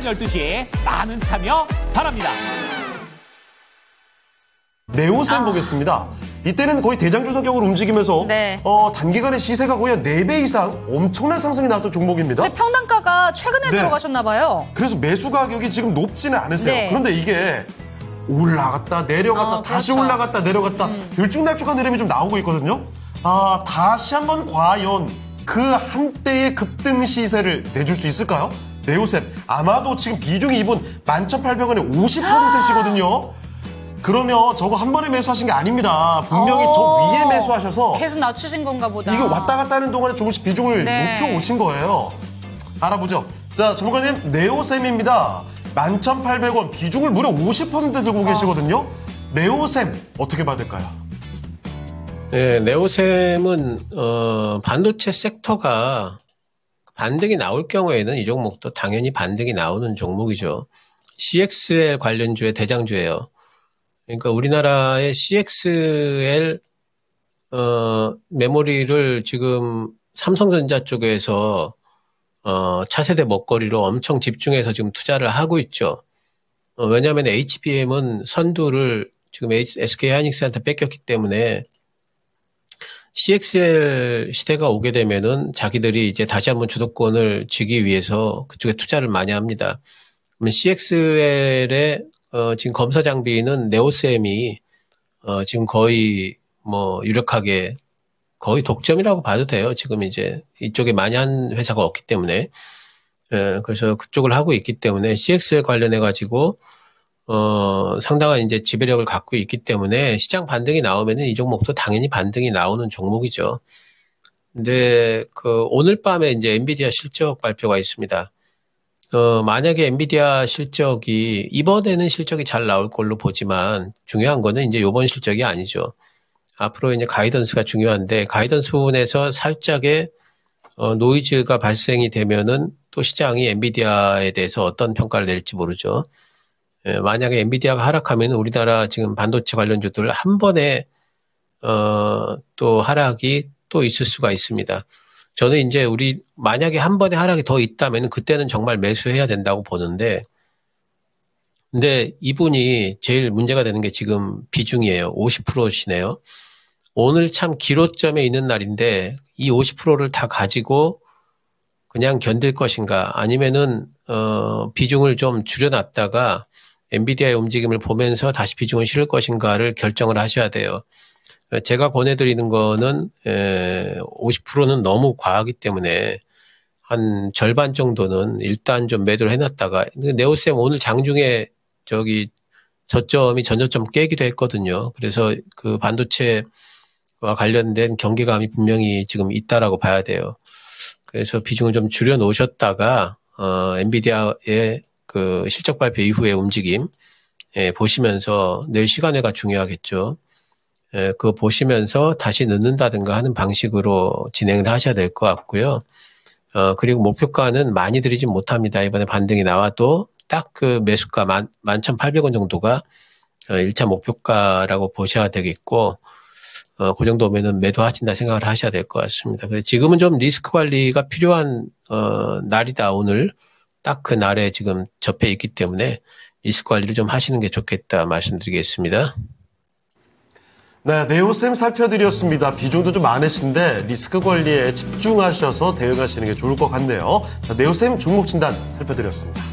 낮 12시에 많은 참여 바랍니다. 네오쌤 아. 보겠습니다. 이때는 거의 대장주사격으로 움직이면서 네. 어, 단기간에 시세가 거의 4배 이상 엄청난 상승이 나왔던 종목입니다. 근데 네, 평단가가 최근에 네. 들어가셨나 봐요. 그래서 매수 가격이 지금 높지는 않으세요. 네. 그런데 이게 올라갔다 내려갔다 어, 다시 그렇죠. 올라갔다 내려갔다 음. 들쭉날쭉한 흐름이 좀 나오고 있거든요. 아 다시 한번 과연 그 한때의 급등 시세를 내줄 수 있을까요? 네오셉 아마도 지금 비중이 이분 11,800원에 5 0시거든요 그러면 저거 한 번에 매수하신 게 아닙니다. 분명히 저 어. 위에 매수하셔서 계속 낮추신 건가 보다. 이게 왔다 갔다 하는 동안에 조금씩 비중을 네. 높여 오신 거예요. 알아보죠. 자, 전문가님 네오쌤입니다. 11,800원 비중을 무려 50% 들고 계시거든요. 어. 네오쌤 어떻게 받을까요? 네, 네오셈은 어, 반도체 섹터가 반등이 나올 경우에는 이 종목도 당연히 반등이 나오는 종목이죠. CXL 관련주의 대장주예요. 그러니까 우리나라의 CXL 어, 메모리를 지금 삼성전자 쪽에서 어, 차세대 먹거리로 엄청 집중해서 지금 투자를 하고 있죠. 어, 왜냐하면 HBM은 선두를 지금 SK 하이닉스한테 뺏겼기 때문에 CXL 시대가 오게 되면은 자기들이 이제 다시 한번 주도권을 쥐기 위해서 그쪽에 투자를 많이 합니다. 그러면 CXL의 어, 지금 검사 장비는 네오쌤이 어, 지금 거의 뭐 유력하게 거의 독점이라고 봐도 돼요. 지금 이제 이쪽에 많이 한 회사가 없기 때문에. 예, 그래서 그쪽을 하고 있기 때문에 CXL 관련해 가지고 어, 상당한 이제 지배력을 갖고 있기 때문에 시장 반등이 나오면은 이 종목도 당연히 반등이 나오는 종목이죠. 근데 그 오늘 밤에 이제 엔비디아 실적 발표가 있습니다. 어, 만약에 엔비디아 실적이 이번에는 실적이 잘 나올 걸로 보지만 중요한 거는 이제 요번 실적이 아니죠. 앞으로 이제 가이던스가 중요한데 가이던스 부분에서 살짝의 어, 노이즈가 발생이 되면은 또 시장이 엔비디아에 대해서 어떤 평가를 낼지 모르죠. 예, 만약에 엔비디아가 하락하면 우리나라 지금 반도체 관련주들 한 번에 어, 또 하락이 또 있을 수가 있습니다. 저는 이제 우리 만약에 한 번에 하락이 더 있다면 그때는 정말 매수해야 된다고 보는데 근데 이분이 제일 문제가 되는 게 지금 비중이에요. 50%시네요. 오늘 참 기로점에 있는 날인데 이 50%를 다 가지고 그냥 견딜 것인가 아니면은 어 비중을 좀 줄여놨다가 엔비디아의 움직임을 보면서 다시 비중을 실을 것인가를 결정을 하셔야 돼요. 제가 권해드리는 거는 50%는 너무 과하기 때문에 한 절반 정도는 일단 좀 매도를 해놨다가 네오쌤 오늘 장중에 저기 저점이 전저점 깨기도 했거든요. 그래서 그 반도체와 관련된 경계감이 분명히 지금 있다라고 봐야 돼요. 그래서 비중을 좀 줄여 놓으셨다가 어, 엔비디아의 그 실적 발표 이후의 움직임 예, 보시면서 내일 시간회가 중요하겠죠. 예, 그거 보시면서 다시 넣는다든가 하는 방식으로 진행을 하셔야 될 것 같고요. 어, 그리고 목표가는 많이 들이지 못합니다. 이번에 반등이 나와도 딱 그 매수가 만, 11,800원 정도가 1차 어, 목표가라고 보셔야 되겠고, 어, 그 정도 면은 매도하신다 생각을 하셔야 될 것 같습니다. 지금은 좀 리스크 관리가 필요한, 어, 날이다, 오늘. 딱그 날에 지금 접해 있기 때문에 리스크 관리를 좀 하시는 게 좋겠다 말씀드리겠습니다. 네, 네오쌤 살펴드렸습니다. 비중도 좀 많으신데 리스크 관리에 집중하셔서 대응하시는 게 좋을 것 같네요. 네오쌤 종목 진단 살펴드렸습니다.